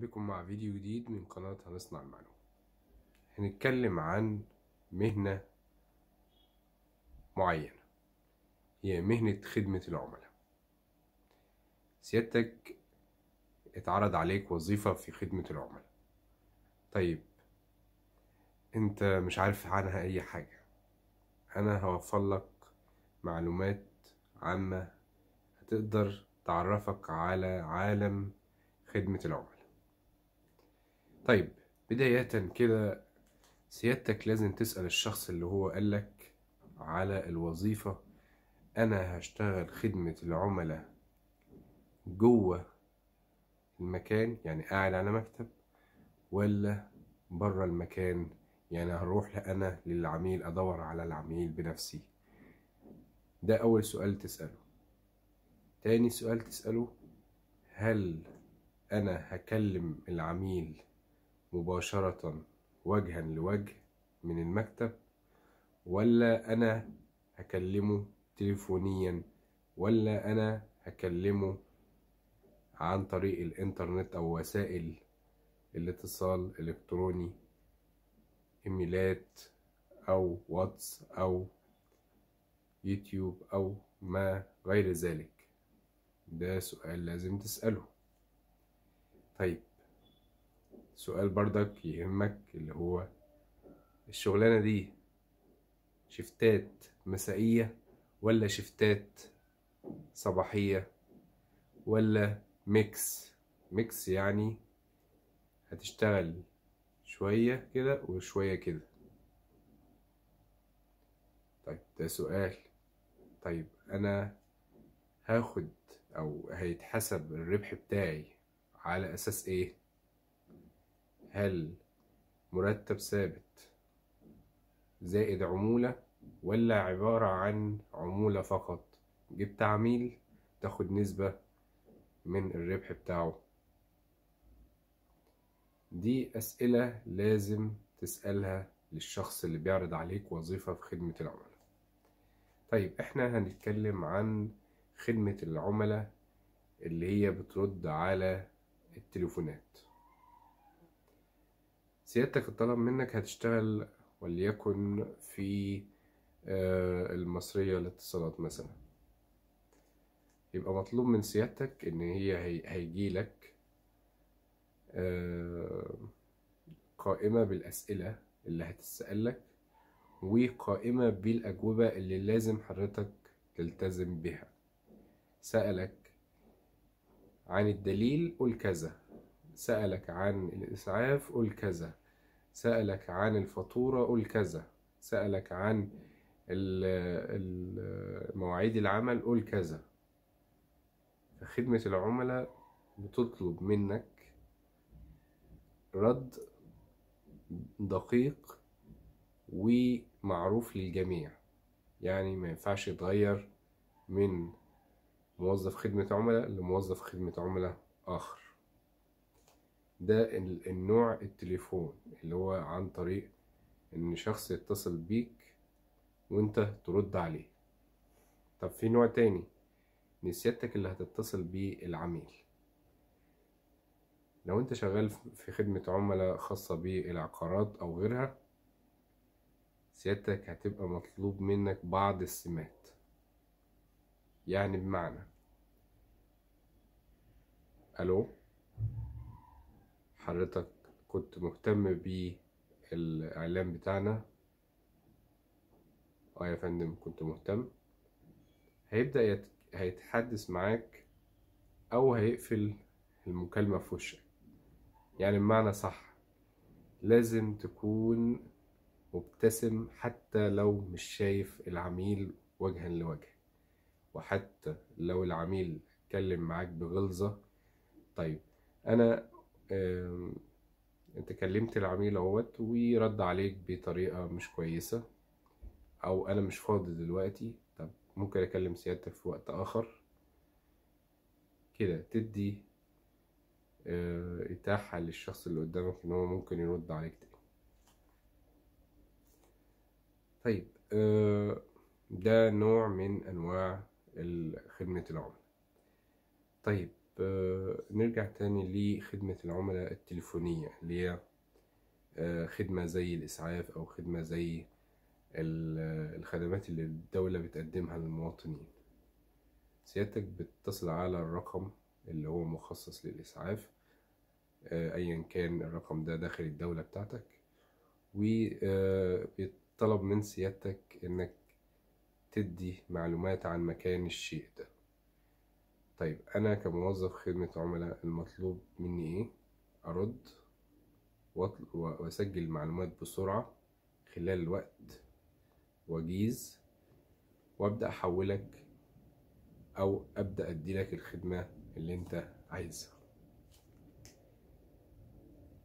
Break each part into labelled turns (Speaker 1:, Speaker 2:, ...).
Speaker 1: بكم مع فيديو جديد من قناة هنصنع المعلومة هنتكلم عن مهنة معينة هي مهنة خدمة العملاء سيادتك اتعرض عليك وظيفة في خدمة العملاء طيب انت مش عارف عنها اي حاجة انا هوفر لك معلومات عامة هتقدر تعرفك على عالم خدمة العملاء طيب بداية كده سيادتك لازم تسأل الشخص اللي هو قالك على الوظيفة أنا هشتغل خدمة العملاء جوه المكان يعني قاعد على مكتب ولا بره المكان يعني هروح أنا للعميل أدور على العميل بنفسي ده أول سؤال تسأله تاني سؤال تسأله هل أنا هكلم العميل مباشرة وجها لوجه من المكتب ولا أنا هكلمه تليفونيا ولا أنا هكلمه عن طريق الإنترنت أو وسائل الاتصال الإلكتروني إيميلات أو واتس أو يوتيوب أو ما غير ذلك ده سؤال لازم تسأله طيب سؤال بردك يهمك اللي هو الشغلانة دي شفتات مسائية ولا شفتات صباحية ولا ميكس ميكس يعني هتشتغل شوية كده وشوية كده طيب ده سؤال طيب أنا هاخد أو هيتحسب الربح بتاعي على أساس إيه؟ هل مرتب ثابت زائد عمولة ولا عبارة عن عمولة فقط جبت عميل تاخد نسبة من الربح بتاعه دي أسئلة لازم تسألها للشخص اللي بيعرض عليك وظيفة في خدمة العملاء طيب احنا هنتكلم عن خدمة العملاء اللي هي بترد على التليفونات سيادتك اتطلب منك هتشتغل وليكن في آه، المصرية للاتصالات مثلا يبقى مطلوب من سيادتك ان هي هيجيلك آه، قائمة بالأسئلة اللي هتسألك وقائمة بالأجوبة اللي لازم حضرتك تلتزم بها سألك عن الدليل قول كذا سألك عن الإسعاف قل كذا سألك عن الفاتورة قل كذا سألك عن مواعيد العمل قول كذا خدمة العملاء بتطلب منك رد دقيق ومعروف للجميع يعني ما ينفعش يتغير من موظف خدمة عملاء لموظف خدمة عملاء آخر ده النوع التليفون اللي هو عن طريق ان شخص يتصل بيك وانت ترد عليه طب في نوع تاني من سيادتك اللي هتتصل بيه العميل لو انت شغال في خدمة عملاء خاصة بالعقارات او غيرها سيادتك هتبقى مطلوب منك بعض السمات يعني بمعنى الو حضرتك كنت مهتم بالإعلام بتاعنا اه يا فندم كنت مهتم هيبدأ يت... هيتحدث معاك أو هيقفل المكالمة في وشك يعني بمعنى صح لازم تكون مبتسم حتى لو مش شايف العميل وجها لوجه وحتى لو العميل اتكلم معاك بغلظة طيب أنا انت كلمت العميل اهوت ورد عليك بطريقه مش كويسه او انا مش فاضي دلوقتي طب ممكن اكلم سيادتك في وقت اخر كده تدي آه، اتاحه للشخص اللي قدامك ان هو ممكن يرد عليك تاني طيب آه، ده نوع من انواع خدمه العملاء طيب آه، نرجع تاني لخدمة العملاء التليفونية اللي هي آه، خدمة زي الإسعاف أو خدمة زي الخدمات اللي الدولة بتقدمها للمواطنين سيادتك بتتصل على الرقم اللي هو مخصص للإسعاف آه، أيا كان الرقم ده داخل الدولة بتاعتك وبيطلب من سيادتك إنك تدي معلومات عن مكان الشيء ده طيب أنا كموظف خدمة عملاء المطلوب مني إيه؟ أرد وأسجل المعلومات بسرعة خلال الوقت وجيز وأبدأ أحولك أو أبدأ أديلك الخدمة اللي أنت عايزها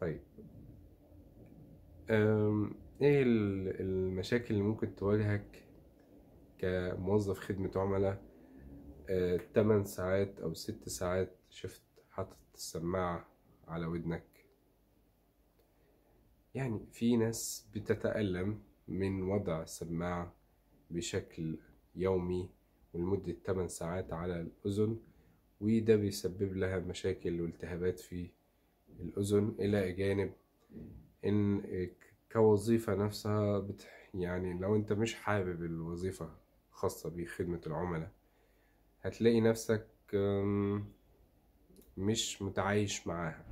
Speaker 1: طيب إيه المشاكل اللي ممكن تواجهك كموظف خدمة عملاء 8 ساعات او 6 ساعات شفت حاطط السماعة على ودنك يعني في ناس بتتألم من وضع السماعة بشكل يومي ولمدة 8 ساعات على الأذن وده بيسبب لها مشاكل والتهابات في الأذن إلى جانب إن كوظيفة نفسها بتح يعني لو أنت مش حابب الوظيفة خاصة بخدمة العملاء هتلاقي نفسك مش متعايش معاها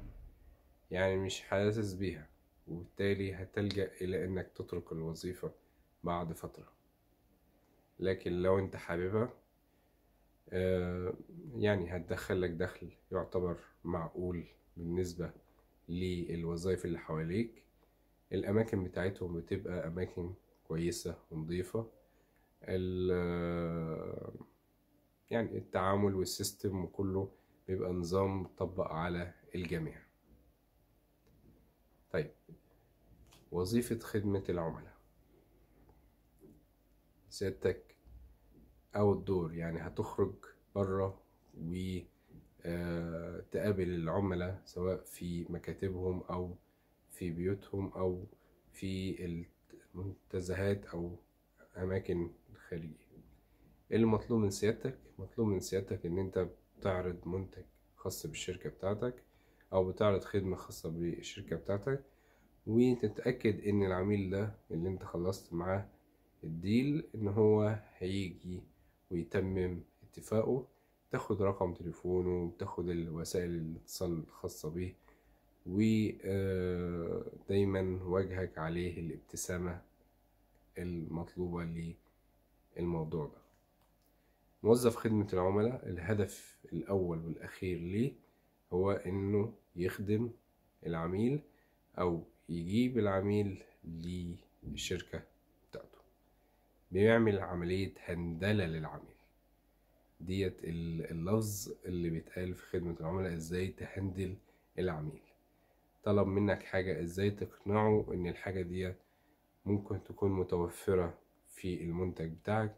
Speaker 1: يعني مش حاسس بيها وبالتالي هتلجأ إلى إنك تترك الوظيفة بعد فترة لكن لو أنت حاببها آه، يعني هتدخل لك دخل يعتبر معقول بالنسبة للوظائف اللي حواليك الأماكن بتاعتهم بتبقى أماكن كويسة ونضيفة يعني التعامل والسيستم وكله بيبقى نظام مطبق على الجميع طيب وظيفة خدمة العملاء سيادتك أو الدور يعني هتخرج بره آه، وتقابل العملاء سواء في مكاتبهم أو في بيوتهم أو في المنتزهات أو أماكن خارجية ايه اللي مطلوب من سيادتك مطلوب من سيادتك ان انت بتعرض منتج خاص بالشركة بتاعتك او بتعرض خدمة خاصة بالشركة بتاعتك وتتأكد ان العميل ده اللي انت خلصت معاه الديل ان هو هيجي ويتمم اتفاقه تاخد رقم تليفونه وتاخد وسائل الاتصال الخاصة بيه ودايما آه، وجهك عليه الابتسامة المطلوبة للموضوع ده موظف خدمة العملاء الهدف الأول والأخير ليه هو إنه يخدم العميل أو يجيب العميل للشركة بتاعته بيعمل عملية هندلة للعميل ديت اللفظ اللي بيتقال في خدمة العملاء ازاي تهندل العميل طلب منك حاجة ازاي تقنعه ان الحاجة ديت ممكن تكون متوفرة في المنتج بتاعك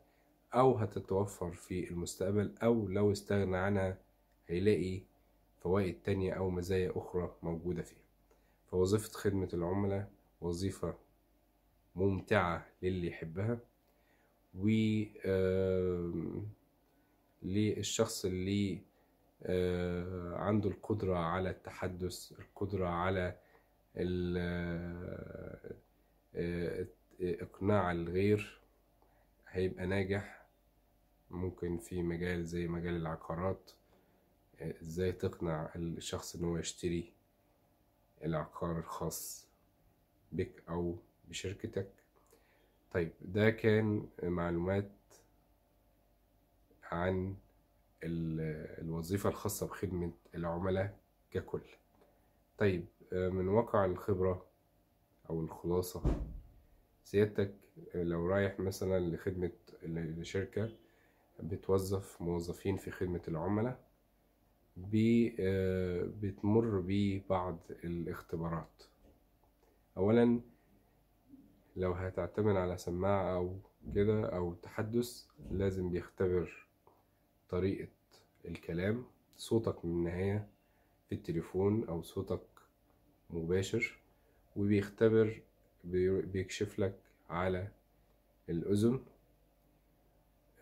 Speaker 1: أو هتتوفر في المستقبل أو لو استغنى عنها هيلاقي فوائد تانية أو مزايا أخرى موجودة فيها فوظيفة خدمة العملاء وظيفة ممتعة للي يحبها و للشخص اللي آه، عنده القدرة على التحدث القدرة على آه، آه، إقناع الغير هيبقى ناجح ممكن في مجال زي مجال العقارات آه، ازاي تقنع الشخص ان هو يشتري العقار الخاص بك او بشركتك طيب ده كان معلومات عن الوظيفة الخاصة بخدمة العملاء ككل طيب آه، من واقع الخبرة أو الخلاصة سيادتك لو رايح مثلا لخدمة لشركة بتوظف موظفين في خدمة العملاء آه، بتمر ببعض الاختبارات أولا لو هتعتمد على سماعة أو كده أو تحدث لازم بيختبر طريقة الكلام صوتك من النهاية في التليفون أو صوتك مباشر وبيختبر بيكشف لك على الأذن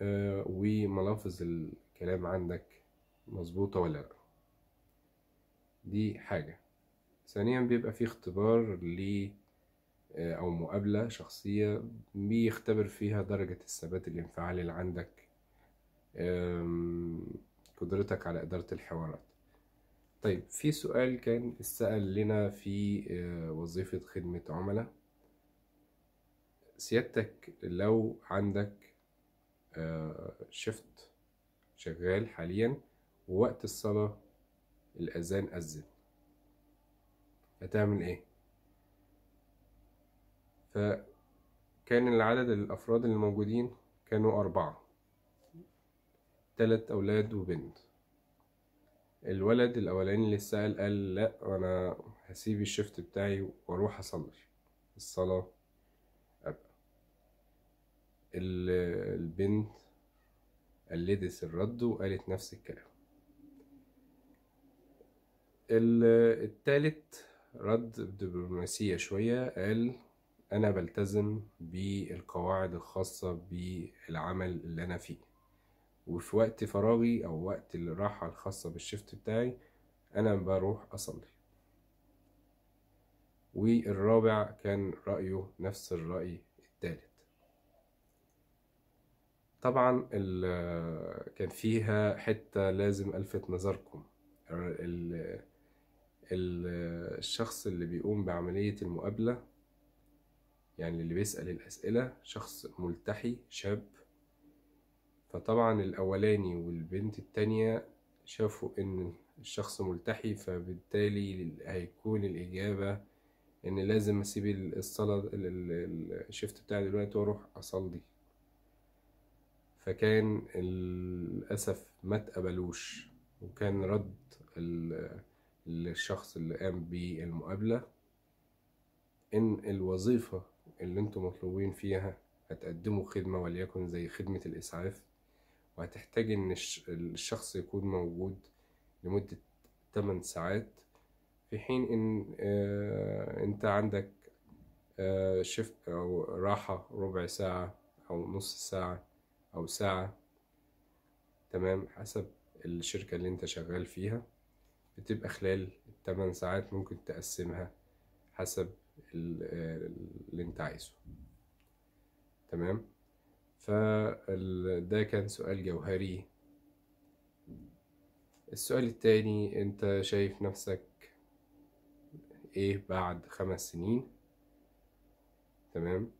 Speaker 1: آه، وملافظ الكلام عندك مظبوطة ولا لأ دي حاجة ثانيا بيبقى فيه اختبار ل آه، أو مقابلة شخصية بيختبر فيها درجة الثبات الانفعالي اللي عندك قدرتك على إدارة الحوارات طيب في سؤال كان اتسأل لنا في آه، وظيفة خدمة عملاء سيادتك لو عندك شفت آه، شغال حاليا ووقت الصلاة الأذان أذن هتعمل إيه؟ فكان العدد الأفراد اللي موجودين كانوا أربعة تلت أولاد وبنت الولد الأولاني اللي سأل قال لأ أنا هسيب الشفت بتاعي وأروح أصلي الصلاة البنت قلدت الرد وقالت نفس الكلام التالت رد بدبلوماسية شوية قال أنا بلتزم بالقواعد الخاصة بالعمل اللي أنا فيه وفي وقت فراغي أو وقت الراحة الخاصة بالشفت بتاعي أنا بروح أصلي والرابع كان رأيه نفس الرأي التالت طبعا كان فيها حتة لازم ألفت نظركم ال الشخص اللي بيقوم بعملية المقابلة يعني اللي بيسأل الأسئلة شخص ملتحي شاب فطبعا الأولاني والبنت التانية شافوا إن الشخص ملتحي فبالتالي هيكون الإجابة إن لازم أسيب الصلاة الشفت بتاعي دلوقتي وأروح أصلي فكان للأسف ما تقبلوش وكان رد الشخص اللي قام بالمقابلة إن الوظيفة اللي انتم مطلوبين فيها هتقدموا خدمة وليكن زي خدمة الإسعاف وهتحتاج إن الشخص يكون موجود لمدة 8 ساعات في حين إن آه أنت عندك آه شفت أو راحة ربع ساعة أو نص ساعة أو ساعة تمام حسب الشركة اللي انت شغال فيها بتبقى خلال 8 ساعات ممكن تقسمها حسب اللي انت عايزه تمام فده كان سؤال جوهري السؤال التاني انت شايف نفسك ايه بعد خمس سنين تمام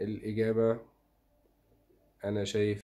Speaker 1: الإجابة انا شايف